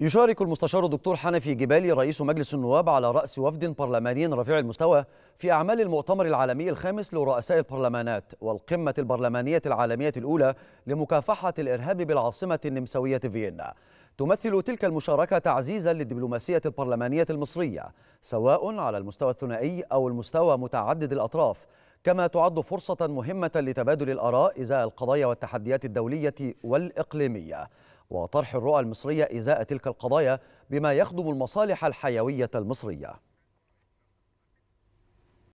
يشارك المستشار الدكتور حنفي جبالي رئيس مجلس النواب على رأس وفد برلماني رفيع المستوى في أعمال المؤتمر العالمي الخامس لرؤساء البرلمانات والقمة البرلمانية العالمية الأولى لمكافحة الإرهاب بالعاصمة النمساوية فيينا تمثل تلك المشاركة تعزيزا للدبلوماسية البرلمانية المصرية سواء على المستوى الثنائي أو المستوى متعدد الأطراف كما تعد فرصة مهمة لتبادل الآراء إزاء القضايا والتحديات الدولية والإقليمية وطرح الرؤى المصرية إزاء تلك القضايا بما يخدم المصالح الحيوية المصرية